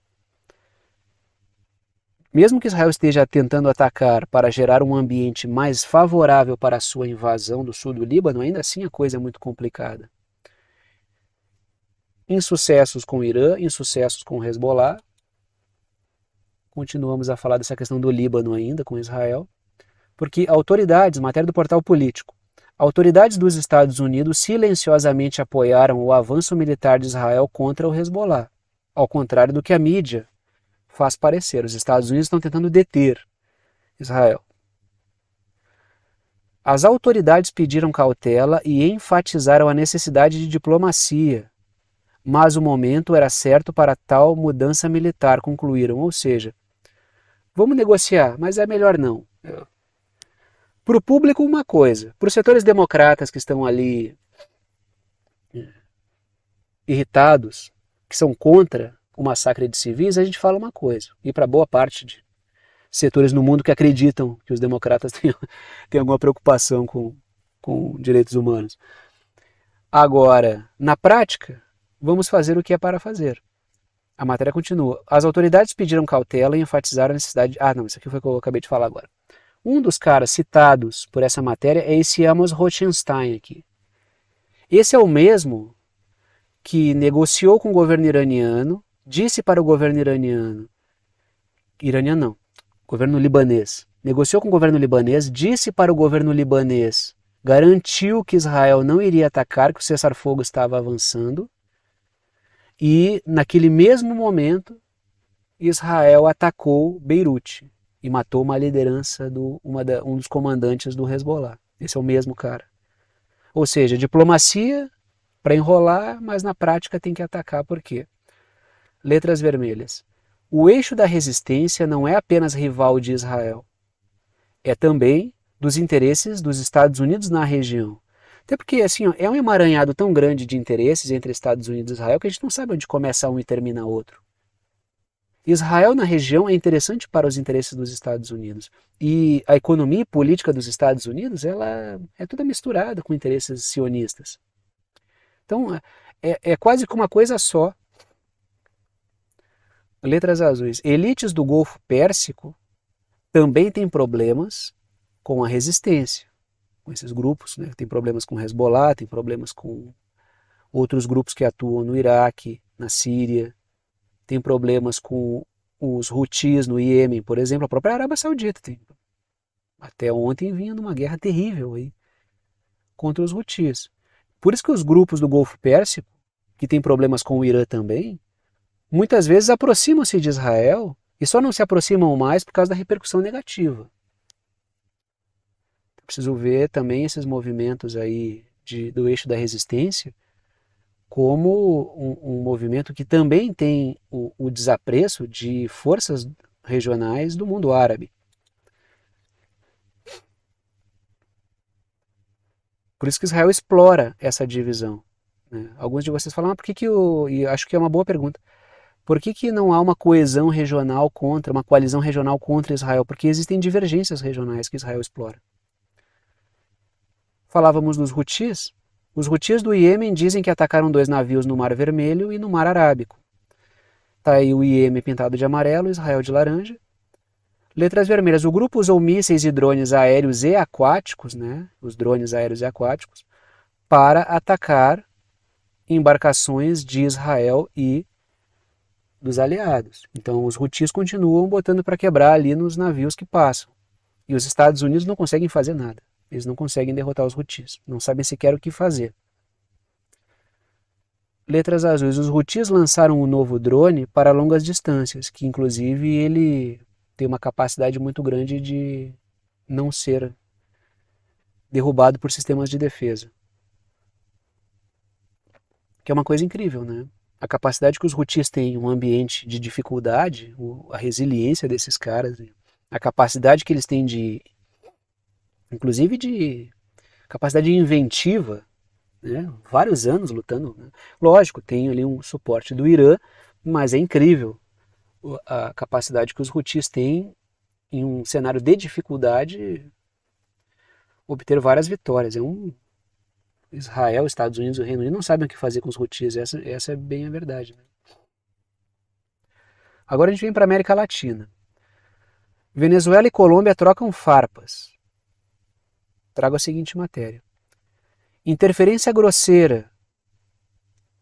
Mesmo que Israel esteja tentando atacar para gerar um ambiente mais favorável para a sua invasão do sul do Líbano, ainda assim a coisa é muito complicada. Insucessos com o Irã, insucessos com o Hezbollah. Continuamos a falar dessa questão do Líbano ainda com Israel, porque autoridades, matéria do portal político, autoridades dos Estados Unidos silenciosamente apoiaram o avanço militar de Israel contra o Hezbollah, ao contrário do que a mídia faz parecer. Os Estados Unidos estão tentando deter Israel. As autoridades pediram cautela e enfatizaram a necessidade de diplomacia, mas o momento era certo para tal mudança militar, concluíram. Ou seja, vamos negociar, mas é melhor não. Para o público, uma coisa. Para os setores democratas que estão ali é, irritados, que são contra o massacre de civis, a gente fala uma coisa. E para boa parte de setores no mundo que acreditam que os democratas têm, têm alguma preocupação com, com direitos humanos. Agora, na prática, vamos fazer o que é para fazer. A matéria continua. As autoridades pediram cautela e enfatizaram a necessidade. De... Ah, não, isso aqui foi o que eu acabei de falar agora. Um dos caras citados por essa matéria é esse Amos Rothenstein aqui. Esse é o mesmo que negociou com o governo iraniano disse para o governo iraniano, iraniano não, governo libanês, negociou com o governo libanês, disse para o governo libanês, garantiu que Israel não iria atacar, que o cessar-fogo estava avançando, e naquele mesmo momento Israel atacou Beirute e matou uma liderança do da, um dos comandantes do Hezbollah. Esse é o mesmo cara. Ou seja, diplomacia para enrolar, mas na prática tem que atacar por quê? Letras vermelhas. O eixo da resistência não é apenas rival de Israel. É também dos interesses dos Estados Unidos na região. Até porque, assim, ó, é um emaranhado tão grande de interesses entre Estados Unidos e Israel que a gente não sabe onde começa um e termina outro. Israel na região é interessante para os interesses dos Estados Unidos. E a economia e política dos Estados Unidos, ela é toda misturada com interesses sionistas. Então, é, é quase que uma coisa só Letras azuis. Elites do Golfo Pérsico também têm problemas com a resistência, com esses grupos, né? Tem problemas com Hezbollah, tem problemas com outros grupos que atuam no Iraque, na Síria, tem problemas com os Houthis no Iêmen, por exemplo, a própria Arábia Saudita tem. Até ontem vinha numa guerra terrível aí contra os Houthis. Por isso que os grupos do Golfo Pérsico, que têm problemas com o Irã também, muitas vezes aproximam-se de Israel e só não se aproximam mais por causa da repercussão negativa. Eu preciso ver também esses movimentos aí de, do eixo da resistência como um, um movimento que também tem o, o desapreço de forças regionais do mundo árabe. Por isso que Israel explora essa divisão. Né? Alguns de vocês falam, ah, por que, que o. E acho que é uma boa pergunta. Por que, que não há uma coesão regional contra, uma coalizão regional contra Israel? Porque existem divergências regionais que Israel explora. Falávamos dos Houthis. Os Houthis do Iêmen dizem que atacaram dois navios no Mar Vermelho e no Mar Arábico. Está aí o Iêmen pintado de amarelo, Israel de laranja. Letras vermelhas. O grupo usou mísseis e drones aéreos e aquáticos, né? Os drones aéreos e aquáticos, para atacar embarcações de Israel e dos aliados. Então os Rutis continuam botando para quebrar ali nos navios que passam. E os Estados Unidos não conseguem fazer nada. Eles não conseguem derrotar os Rutis. Não sabem sequer o que fazer. Letras azuis. Os Rutis lançaram um novo drone para longas distâncias, que inclusive ele tem uma capacidade muito grande de não ser derrubado por sistemas de defesa. Que é uma coisa incrível, né? a capacidade que os rutis têm em um ambiente de dificuldade, a resiliência desses caras, né, a capacidade que eles têm de, inclusive de capacidade inventiva, né? vários anos lutando. Né? Lógico, tem ali um suporte do Irã, mas é incrível a capacidade que os rutis têm em um cenário de dificuldade obter várias vitórias. É um Israel, Estados Unidos, o Reino Unido não sabem o que fazer com os Houthis. Essa, essa é bem a verdade. Né? Agora a gente vem para a América Latina. Venezuela e Colômbia trocam farpas. Trago a seguinte matéria. Interferência grosseira.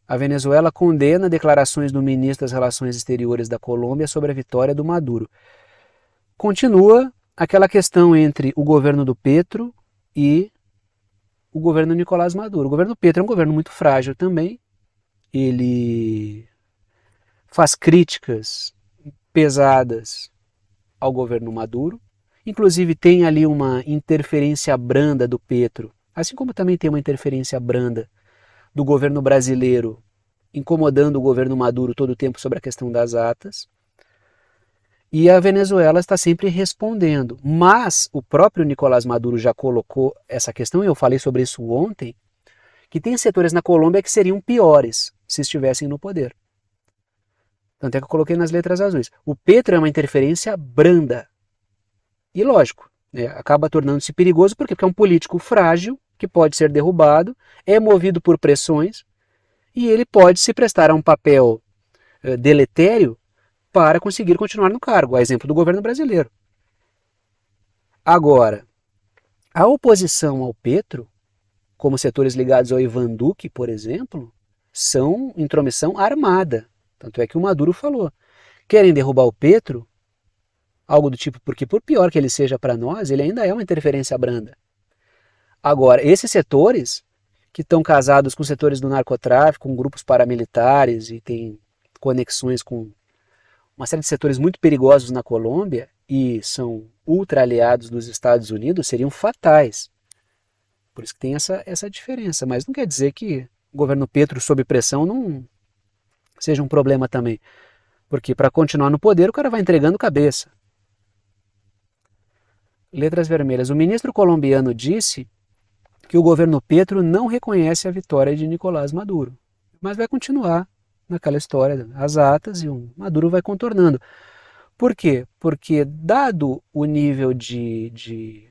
A Venezuela condena declarações do ministro das Relações Exteriores da Colômbia sobre a vitória do Maduro. Continua aquela questão entre o governo do Petro e o governo Nicolás Maduro. O governo Petro é um governo muito frágil também. Ele faz críticas pesadas ao governo Maduro. Inclusive tem ali uma interferência branda do Petro, assim como também tem uma interferência branda do governo brasileiro incomodando o governo Maduro todo o tempo sobre a questão das atas e a Venezuela está sempre respondendo. Mas o próprio Nicolás Maduro já colocou essa questão, e eu falei sobre isso ontem, que tem setores na Colômbia que seriam piores se estivessem no poder. Tanto é que eu coloquei nas letras azuis. O Petro é uma interferência branda. E lógico, né, acaba tornando-se perigoso porque é um político frágil, que pode ser derrubado, é movido por pressões, e ele pode se prestar a um papel uh, deletério para conseguir continuar no cargo, a exemplo do governo brasileiro. Agora, a oposição ao Petro, como setores ligados ao Ivan Duque, por exemplo, são intromissão armada. Tanto é que o Maduro falou. Querem derrubar o Petro? Algo do tipo, porque por pior que ele seja para nós, ele ainda é uma interferência branda. Agora, esses setores que estão casados com setores do narcotráfico, com grupos paramilitares e têm conexões com uma série de setores muito perigosos na Colômbia e são ultra aliados dos Estados Unidos seriam fatais. Por isso que tem essa, essa diferença. Mas não quer dizer que o governo Petro, sob pressão, não seja um problema também. Porque para continuar no poder, o cara vai entregando cabeça. Letras vermelhas. O ministro colombiano disse que o governo Petro não reconhece a vitória de Nicolás Maduro, mas vai continuar naquela história, as atas, e o Maduro vai contornando. Por quê? Porque, dado o nível de, de,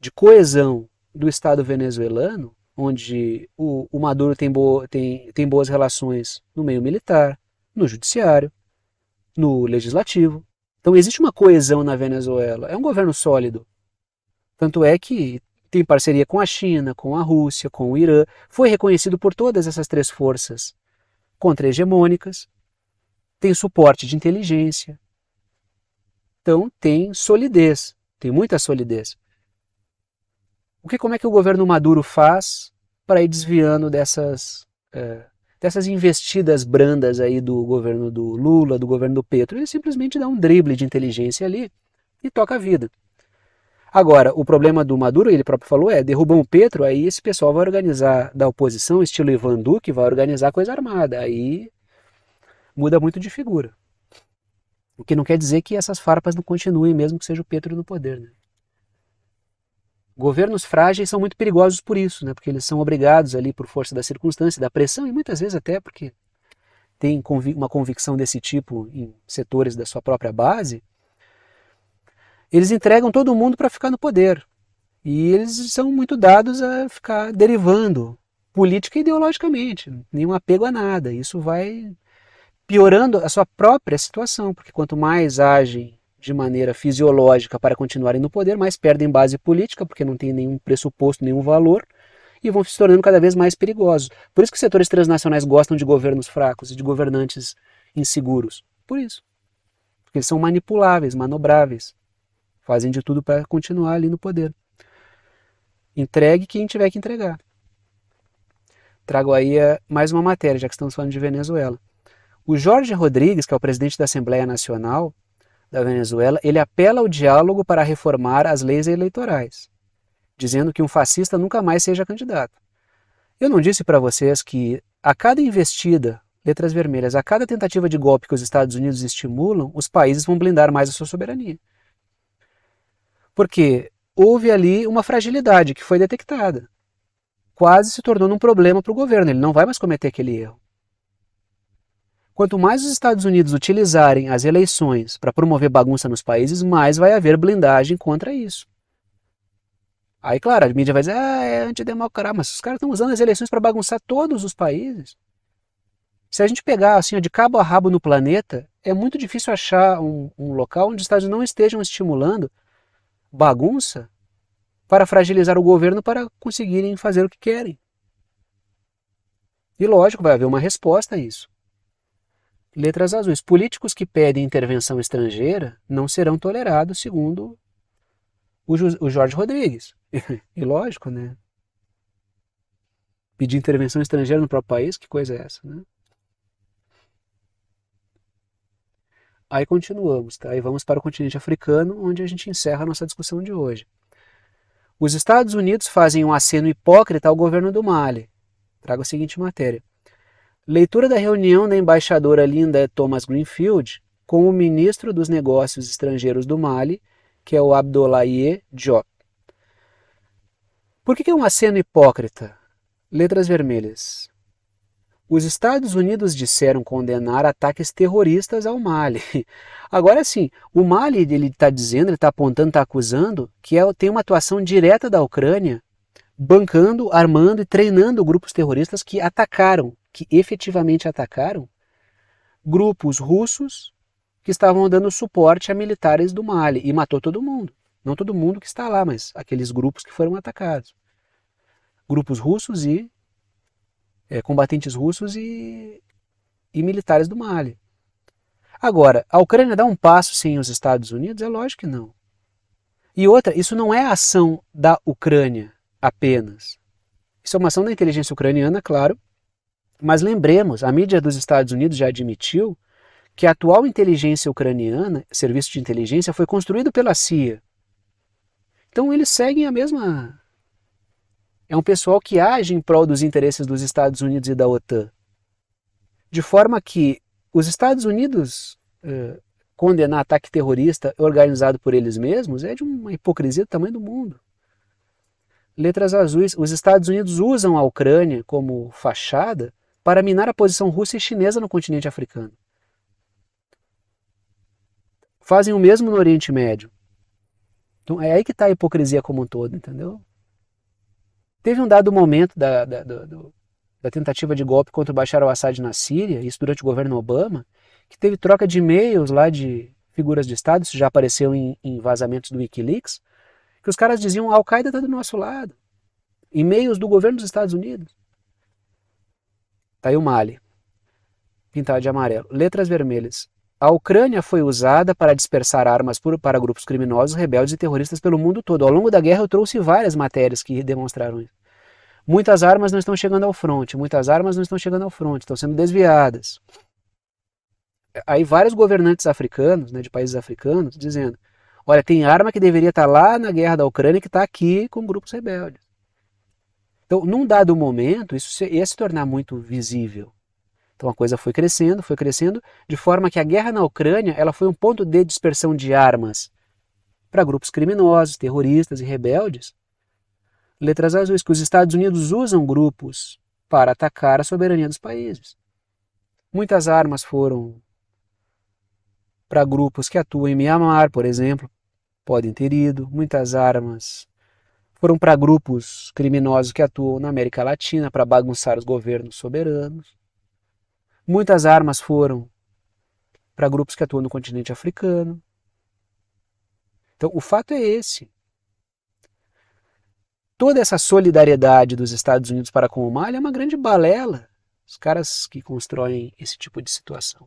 de coesão do Estado venezuelano, onde o, o Maduro tem, bo, tem, tem boas relações no meio militar, no judiciário, no legislativo. Então, existe uma coesão na Venezuela. É um governo sólido. Tanto é que tem parceria com a China, com a Rússia, com o Irã. Foi reconhecido por todas essas três forças contra-hegemônicas, tem suporte de inteligência. Então tem solidez, tem muita solidez. O que, como é que o governo Maduro faz para ir desviando dessas, é, dessas investidas brandas aí do governo do Lula, do governo do Petro? Ele simplesmente dá um drible de inteligência ali e toca a vida. Agora, o problema do Maduro, ele próprio falou, é derrubam o Petro, aí esse pessoal vai organizar da oposição, estilo Ivan Duque, vai organizar coisa armada. Aí muda muito de figura. O que não quer dizer que essas farpas não continuem, mesmo que seja o Petro no poder. Né? Governos frágeis são muito perigosos por isso, né? porque eles são obrigados ali por força da circunstância, da pressão e muitas vezes até porque tem uma convicção desse tipo em setores da sua própria base, eles entregam todo mundo para ficar no poder. E eles são muito dados a ficar derivando política e ideologicamente, nenhum apego a nada. Isso vai piorando a sua própria situação, porque quanto mais agem de maneira fisiológica para continuarem no poder, mais perdem base política, porque não tem nenhum pressuposto, nenhum valor, e vão se tornando cada vez mais perigosos. Por isso que os setores transnacionais gostam de governos fracos e de governantes inseguros. Por isso. Porque eles são manipuláveis, manobráveis. Fazem de tudo para continuar ali no poder. Entregue quem tiver que entregar. Trago aí eh, mais uma matéria, já que estamos falando de Venezuela. O Jorge Rodrigues, que é o presidente da Assembleia Nacional da Venezuela, ele apela ao diálogo para reformar as leis eleitorais, dizendo que um fascista nunca mais seja candidato. Eu não disse para vocês que a cada investida, letras vermelhas, a cada tentativa de golpe que os Estados Unidos estimulam, os países vão blindar mais a sua soberania. Porque houve ali uma fragilidade que foi detectada. Quase se tornou um problema para o governo, ele não vai mais cometer aquele erro. Quanto mais os Estados Unidos utilizarem as eleições para promover bagunça nos países, mais vai haver blindagem contra isso. Aí, claro, a mídia vai dizer, ah, é antidemocrático, mas os caras estão usando as eleições para bagunçar todos os países. Se a gente pegar assim, de cabo a rabo no planeta, é muito difícil achar um, um local onde os Estados não estejam estimulando bagunça para fragilizar o governo para conseguirem fazer o que querem. E lógico, vai haver uma resposta a isso. Letras azuis. Políticos que pedem intervenção estrangeira não serão tolerados, segundo o Jorge Rodrigues. e lógico, né? Pedir intervenção estrangeira no próprio país, que coisa é essa, né? Aí continuamos, tá? Aí vamos para o continente africano, onde a gente encerra a nossa discussão de hoje. Os Estados Unidos fazem um aceno hipócrita ao governo do Mali. Trago a seguinte matéria. Leitura da reunião da embaixadora Linda Thomas Greenfield com o ministro dos Negócios Estrangeiros do Mali, que é o Abdoulaye Diop. Por que é um aceno hipócrita? Letras vermelhas. Os Estados Unidos disseram condenar ataques terroristas ao Mali. Agora sim, o Mali ele está dizendo, ele está apontando, está acusando que é, tem uma atuação direta da Ucrânia, bancando, armando e treinando grupos terroristas que atacaram, que efetivamente atacaram grupos russos que estavam dando suporte a militares do Mali e matou todo mundo. Não todo mundo que está lá, mas aqueles grupos que foram atacados. Grupos russos e é, combatentes russos e, e militares do Mali. Agora, a Ucrânia dá um passo sem os Estados Unidos? É lógico que não. E outra, isso não é ação da Ucrânia apenas. Isso é uma ação da inteligência ucraniana, claro. Mas lembremos, a mídia dos Estados Unidos já admitiu que a atual inteligência ucraniana, serviço de inteligência, foi construído pela CIA. Então eles seguem a mesma é um pessoal que age em prol dos interesses dos Estados Unidos e da OTAN. De forma que os Estados Unidos eh, condenar ataque terrorista organizado por eles mesmos é de uma hipocrisia do tamanho do mundo. Letras azuis: os Estados Unidos usam a Ucrânia como fachada para minar a posição russa e chinesa no continente africano. Fazem o mesmo no Oriente Médio. Então é aí que está a hipocrisia como um todo, entendeu? Teve um dado momento da, da, do, da tentativa de golpe contra o Bashar al-Assad na Síria, isso durante o governo Obama, que teve troca de e-mails lá de figuras de Estado, isso já apareceu em, em vazamentos do Wikileaks, que os caras diziam, Al-Qaeda está do nosso lado. E-mails do governo dos Estados Unidos. Tá aí o Mali, pintado de amarelo. Letras vermelhas. A Ucrânia foi usada para dispersar armas por, para grupos criminosos, rebeldes e terroristas pelo mundo todo. Ao longo da guerra, eu trouxe várias matérias que demonstraram isso. Muitas armas não estão chegando ao fronte, muitas armas não estão chegando ao fronte, estão sendo desviadas. Aí vários governantes africanos, né, de países africanos, dizendo: olha, tem arma que deveria estar tá lá na guerra da Ucrânia que está aqui com grupos rebeldes. Então, num dado momento, isso ia se tornar muito visível. Então a coisa foi crescendo, foi crescendo, de forma que a guerra na Ucrânia ela foi um ponto de dispersão de armas para grupos criminosos, terroristas e rebeldes. Letras azuis, que os Estados Unidos usam grupos para atacar a soberania dos países. Muitas armas foram para grupos que atuam em Myanmar, por exemplo, podem ter ido. Muitas armas foram para grupos criminosos que atuam na América Latina para bagunçar os governos soberanos. Muitas armas foram para grupos que atuam no continente africano. Então, o fato é esse. Toda essa solidariedade dos Estados Unidos para com o Mali é uma grande balela. Os caras que constroem esse tipo de situação.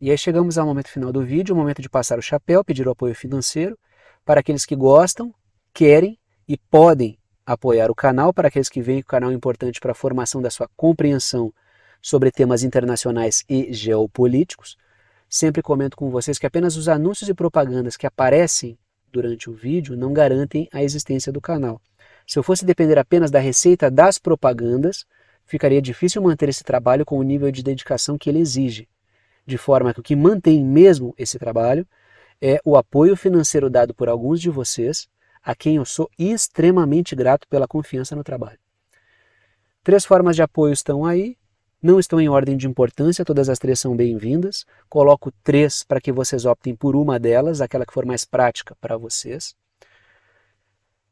E aí chegamos ao momento final do vídeo, o momento de passar o chapéu, pedir o apoio financeiro para aqueles que gostam, querem e podem apoiar o canal, para aqueles que veem que o canal é importante para a formação da sua compreensão sobre temas internacionais e geopolíticos. Sempre comento com vocês que apenas os anúncios e propagandas que aparecem durante o vídeo não garantem a existência do canal. Se eu fosse depender apenas da receita das propagandas, ficaria difícil manter esse trabalho com o nível de dedicação que ele exige. De forma que o que mantém mesmo esse trabalho é o apoio financeiro dado por alguns de vocês, a quem eu sou extremamente grato pela confiança no trabalho. Três formas de apoio estão aí: não estão em ordem de importância, todas as três são bem-vindas. Coloco três para que vocês optem por uma delas, aquela que for mais prática para vocês.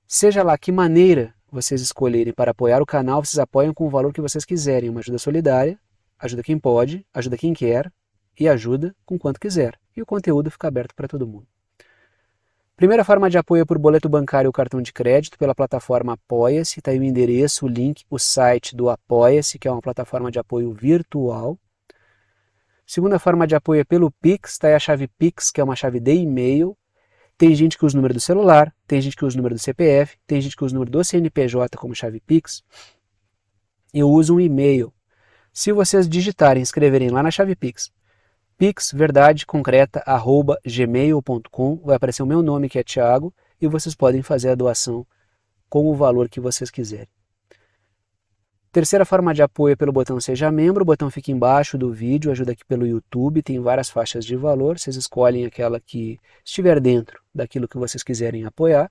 Seja lá que maneira vocês escolherem para apoiar o canal, vocês apoiam com o valor que vocês quiserem. Uma ajuda solidária, ajuda quem pode, ajuda quem quer e ajuda com quanto quiser. E o conteúdo fica aberto para todo mundo. Primeira forma de apoio é por boleto bancário ou cartão de crédito pela plataforma Apoia-se. Está aí o endereço, o link, o site do Apoia-se, que é uma plataforma de apoio virtual. Segunda forma de apoio é pelo Pix, está aí a chave Pix, que é uma chave de e-mail. Tem gente que usa o número do celular, tem gente que usa o número do CPF, tem gente que usa o número do CNPJ como chave Pix. Eu uso um e-mail. Se vocês digitarem, escreverem lá na chave Pix, pixverdadeconcreta@gmail.com. Vai aparecer o meu nome que é Thiago e vocês podem fazer a doação com o valor que vocês quiserem. Terceira forma de apoio é pelo botão Seja Membro. O botão fica embaixo do vídeo, ajuda aqui pelo YouTube, tem várias faixas de valor. Vocês escolhem aquela que estiver dentro daquilo que vocês quiserem apoiar.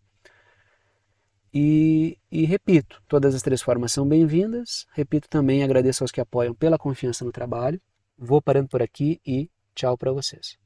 E, e repito, todas as três formas são bem-vindas. Repito também, agradeço aos que apoiam pela confiança no trabalho. Vou parando por aqui e Tchau para vocês.